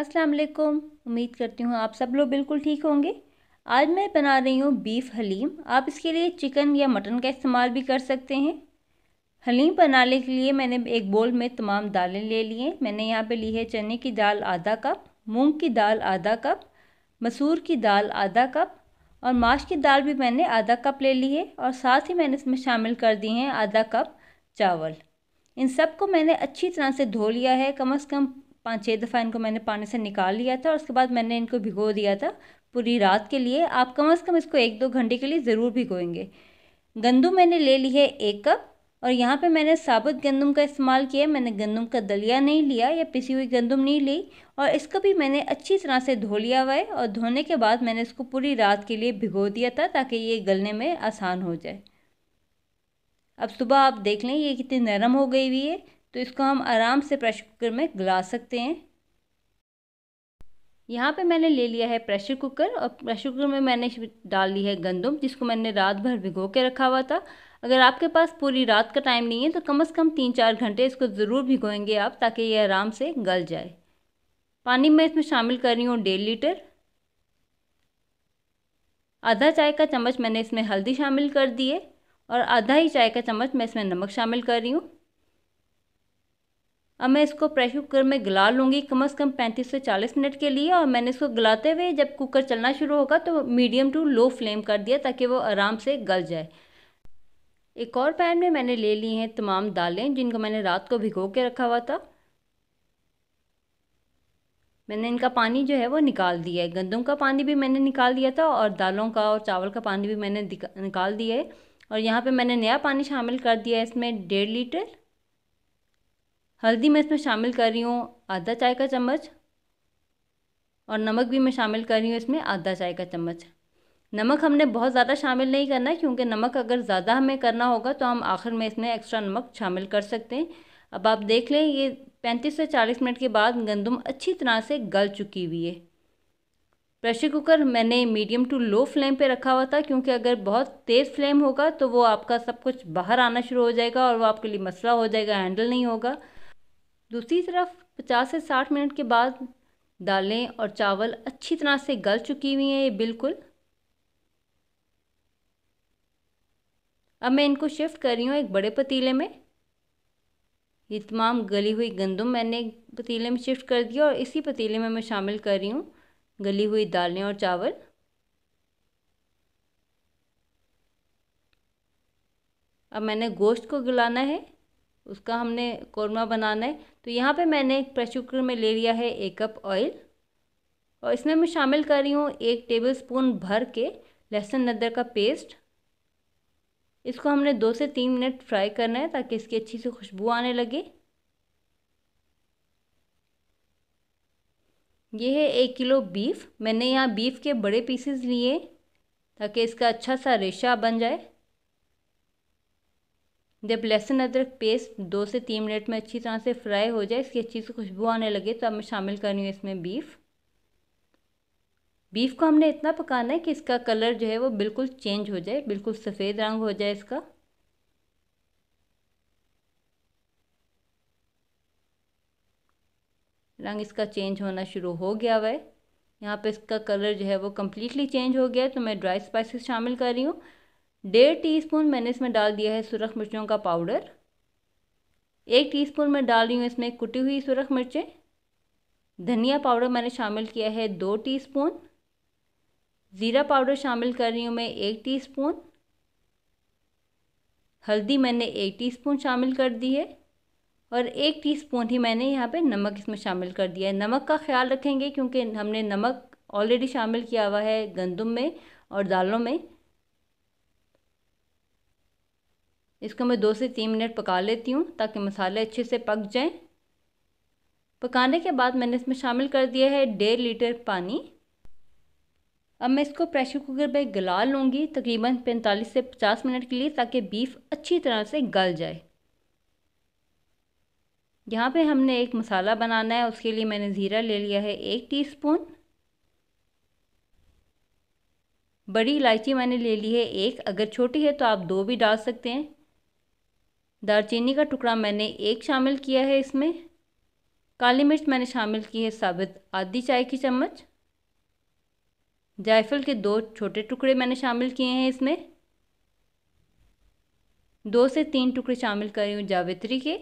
अस्सलाम वालेकुम उम्मीद करती हूँ आप सब लोग बिल्कुल ठीक होंगे आज मैं बना रही हूँ बीफ हलीम आप इसके लिए चिकन या मटन का इस्तेमाल भी कर सकते हैं हलीम बनाने के लिए मैंने एक बोल में तमाम दालें ले ली हैं मैंने यहाँ पे ली है चने की दाल आधा कप मूंग की दाल आधा कप मसूर की दाल आधा कप और माश की दाल भी मैंने आधा कप ले ली है और साथ ही मैंने इसमें शामिल कर दी हैं आधा कप चावल इन सब को मैंने अच्छी तरह से धो लिया है कम अज़ कम पाँच छः दफ़ा इनको मैंने पानी से निकाल लिया था और उसके बाद मैंने इनको भिगो दिया था पूरी रात के लिए आप कम से कम इसको एक दो घंटे के लिए ज़रूर भिगोएंगे गंदम मैंने ले ली है एक कप और यहाँ पे मैंने साबुत गंदम का इस्तेमाल किया मैंने गंदम का दलिया नहीं लिया या पिसी हुई गंदम नहीं ली और इसको भी मैंने अच्छी तरह से धो लिया हुआ है और धोने के बाद मैंने इसको पूरी रात के लिए भिगो दिया था ताकि ये गलने में आसान हो जाए अब सुबह आप देख लें ये कितनी नरम हो गई हुई है तो इसको हम आराम से प्रेशर कुकर में गला सकते हैं यहाँ पे मैंने ले लिया है प्रेशर कुकर और प्रेशर कुकर में मैंने डाल ली है गंदम जिसको मैंने रात भर भिगो के रखा हुआ था अगर आपके पास पूरी रात का टाइम नहीं है तो कम से कम तीन चार घंटे इसको ज़रूर भिगोएंगे आप ताकि ये आराम से गल जाए पानी मैं इसमें शामिल कर रही हूँ डेढ़ लीटर आधा चाय का चम्मच मैंने इसमें हल्दी शामिल कर दी है और आधा ही चाय का चम्मच मैं इसमें नमक शामिल कर रही हूँ अब मैं इसको प्रेशर कुकर में गला लूँगी कम से कम पैंतीस से चालीस मिनट के लिए और मैंने इसको गलाते हुए जब कुकर चलना शुरू होगा तो मीडियम टू लो फ्लेम कर दिया ताकि वो आराम से गल जाए एक और पैन में मैंने ले ली हैं तमाम दालें जिनको मैंने रात को भिगो के रखा हुआ था मैंने इनका पानी जो है वो निकाल दिया है गंदम का पानी भी मैंने निकाल दिया था और दालों का और चावल का पानी भी मैंने निकाल दिया है और यहाँ पे मैंने नया पानी शामिल कर दिया है इसमें डेढ़ लीटर हल्दी मैं इसमें शामिल कर रही हूँ आधा चाय का चम्मच और नमक भी मैं शामिल कर रही हूँ इसमें आधा चाय का चम्मच नमक हमने बहुत ज़्यादा शामिल नहीं करना है क्योंकि नमक अगर ज़्यादा हमें करना होगा तो हम आखिर में इसमें एक्स्ट्रा नमक शामिल कर सकते हैं अब आप देख लें ये पैंतीस से चालीस मिनट के बाद गंदम अच्छी तरह से गल चुकी हुई है प्रेशर कुकर मैंने मीडियम टू लो फ्लेम पे रखा हुआ था क्योंकि अगर बहुत तेज़ फ्लेम होगा तो वो आपका सब कुछ बाहर आना शुरू हो जाएगा और वो आपके लिए मसला हो जाएगा हैंडल नहीं होगा दूसरी तरफ 50 से 60 मिनट के बाद दालें और चावल अच्छी तरह से गल चुकी हुई हैं ये बिल्कुल अब मैं इनको शिफ्ट कर रही हूँ एक बड़े पतीले में ये तमाम गली हुई गंदम मैंने पतीले में शिफ्ट कर दिया और इसी पतीले में मैं शामिल कर रही हूँ गली हुई दालें और चावल अब मैंने गोश्त को गलाना है उसका हमने कौरमा बनाना है तो यहाँ पे मैंने प्रेशर कुकर में ले लिया है एक कप ऑयल और इसमें मैं शामिल कर रही हूँ एक टेबल स्पून भर के लहसुन अदर का पेस्ट इसको हमने दो से तीन मिनट फ्राई करना है ताकि इसकी अच्छी सी खुशबू आने लगे ये है एक किलो बीफ मैंने यहाँ बीफ के बड़े पीसेस लिए ताकि इसका अच्छा सा रेशा बन जाए जब लहसुन अदरक पेस्ट दो से तीन मिनट में अच्छी तरह से फ्राई हो जाए इसकी अच्छी से खुशबू आने लगे तो अब मैं शामिल कर रही हूँ इसमें बीफ बीफ को हमने इतना पकाना है कि इसका कलर जो है वो बिल्कुल चेंज हो जाए बिल्कुल सफ़ेद रंग हो जाए इसका रंग इसका चेंज होना शुरू हो गया हुआ है यहाँ पे इसका कलर जो है वो कम्प्लीटली चेंज हो गया है तो मैं ड्राई स्पाइसेस शामिल कर रही हूँ डेढ़ टीस्पून मैंने इसमें डाल दिया है सुरख मिर्चों का पाउडर एक टीस्पून मैं डाल रही हूँ इसमें कुटी हुई सुरख मिर्चें धनिया पाउडर मैंने शामिल किया है दो टीस्पून ज़ीरा पाउडर शामिल कर रही हूँ मैं एक टीस्पून हल्दी मैंने एक टीस्पून शामिल कर दी है और एक टीस्पून ही मैंने यहाँ पे नमक इसमें शामिल कर दिया है नमक का ख्याल रखेंगे क्योंकि हमने नमक ऑलरेडी शामिल किया हुआ है गंदम में और दालों में इसको मैं दो से तीन मिनट पका लेती हूँ ताकि मसाले अच्छे से पक जाएं पकाने के बाद मैंने इसमें शामिल कर दिया है डेढ़ लीटर पानी अब मैं इसको प्रेशर कुकर पर गला लूँगी तकरीबन पैंतालीस से पचास मिनट के लिए ताकि बीफ अच्छी तरह से गल जाए यहाँ पे हमने एक मसाला बनाना है उसके लिए मैंने ज़ीरा ले लिया है एक टीस्पून बड़ी इलायची मैंने ले ली है एक अगर छोटी है तो आप दो भी डाल सकते हैं दालचीनी का टुकड़ा मैंने एक शामिल किया है इसमें काली मिर्च मैंने शामिल की है साबित आधी चाय की चम्मच जायफल के दो छोटे टुकड़े मैंने शामिल किए हैं इसमें दो से तीन टुकड़े शामिल कर रही हूँ जावित्री के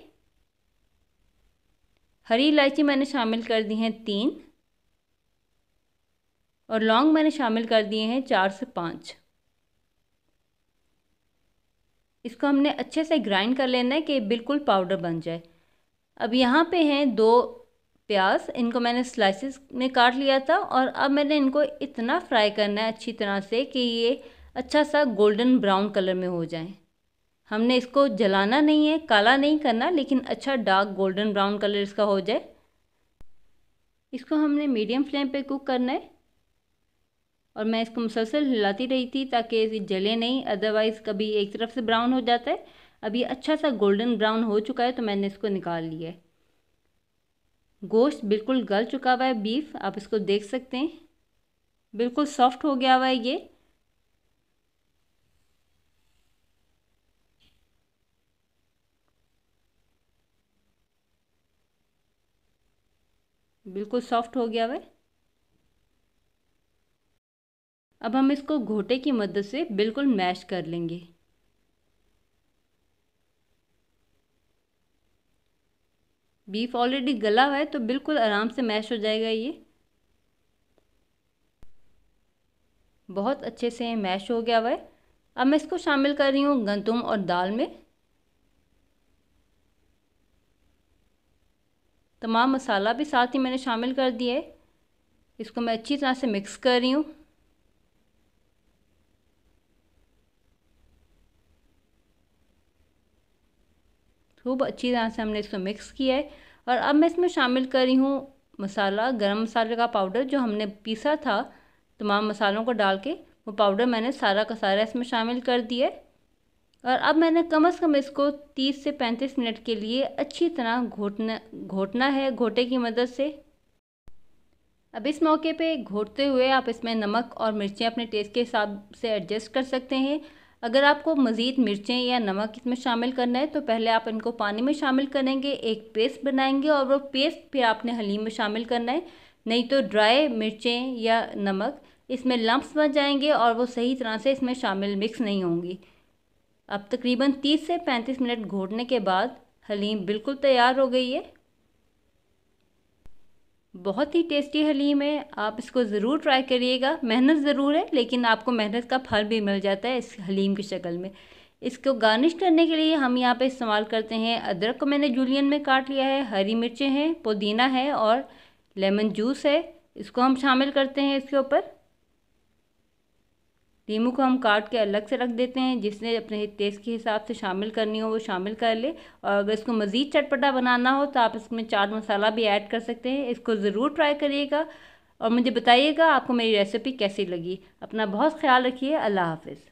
हरी इलायची मैंने शामिल कर दी हैं तीन और लौंग मैंने शामिल कर दिए हैं चार से पाँच इसको हमने अच्छे से ग्राइंड कर लेना है कि बिल्कुल पाउडर बन जाए अब यहाँ पे हैं दो प्याज इनको मैंने स्लाइसिस में काट लिया था और अब मैंने इनको इतना फ्राई करना है अच्छी तरह से कि ये अच्छा सा गोल्डन ब्राउन कलर में हो जाए हमने इसको जलाना नहीं है काला नहीं करना लेकिन अच्छा डार्क गोल्डन ब्राउन कलर इसका हो जाए इसको हमने मीडियम फ्लेम पे कुक करना है और मैं इसको मुसलसल हिलाती रही थी ताकि ये जले नहीं अदरवाइज़ कभी एक तरफ से ब्राउन हो जाता है अब ये अच्छा सा गोल्डन ब्राउन हो चुका है तो मैंने इसको निकाल लिया है गोश्त बिल्कुल गल चुका हुआ है बीफ आप इसको देख सकते हैं बिल्कुल सॉफ्ट हो गया हुआ है ये बिल्कुल सॉफ्ट हो गया हुआ है अब हम इसको घोटे की मदद से बिल्कुल मैश कर लेंगे बीफ ऑलरेडी गला हुआ है तो बिल्कुल आराम से मैश हो जाएगा ये बहुत अच्छे से मैश हो गया हुआ है अब मैं इसको शामिल कर रही हूँ गंदुम और दाल में तमाम मसाला भी साथ ही मैंने शामिल कर दिया है इसको मैं अच्छी तरह से मिक्स कर रही हूँ खूब अच्छी तरह से हमने इसको मिक्स किया है और अब मैं इसमें शामिल कर रही हूँ मसाला गरम मसाले का पाउडर जो हमने पीसा था तमाम मसालों को डाल के वो पाउडर मैंने सारा का सारा इसमें शामिल कर दिया है और अब मैंने कम अज़ कम इसको 30 से 35 मिनट के लिए अच्छी तरह घोटना घोटना है घोटे की मदद से अब इस मौके पे घोटते हुए आप इसमें नमक और मिर्चें अपने टेस्ट के हिसाब से एडजस्ट कर सकते हैं अगर आपको मज़ीद मिर्चें या नमक इसमें शामिल करना है तो पहले आप इनको पानी में शामिल करेंगे एक पेस्ट बनाएंगे और वो पेस्ट फिर आपने हलीम में शामिल करना है नहीं तो ड्राई मिर्चें या नमक इसमें लम्ब्स बन जाएंगे और वो सही तरह से इसमें शामिल मिक्स नहीं होंगी अब तकरीबन 30 से 35 मिनट घोटने के बाद हलीम बिल्कुल तैयार हो गई है बहुत ही टेस्टी हलीम है आप इसको ज़रूर ट्राई करिएगा मेहनत ज़रूर है लेकिन आपको मेहनत का फल भी मिल जाता है इस हलीम की शक्ल में इसको गार्निश करने के लिए हम यहाँ पे इस्तेमाल करते हैं अदरक को मैंने जूलियन में काट लिया है हरी मिर्चें हैं पुदीना है और लेमन जूस है इसको हम शामिल करते हैं इसके ऊपर नींबू को हम काट के अलग से रख देते हैं जिसने अपने टेस्ट के हिसाब से शामिल करनी हो वो शामिल कर ले और अगर इसको मज़ीद चटपटा बनाना हो तो आप इसमें चाट मसाला भी ऐड कर सकते हैं इसको ज़रूर ट्राई करिएगा और मुझे बताइएगा आपको मेरी रेसिपी कैसी लगी अपना बहुत ख्याल रखिए अल्लाह हाफिज़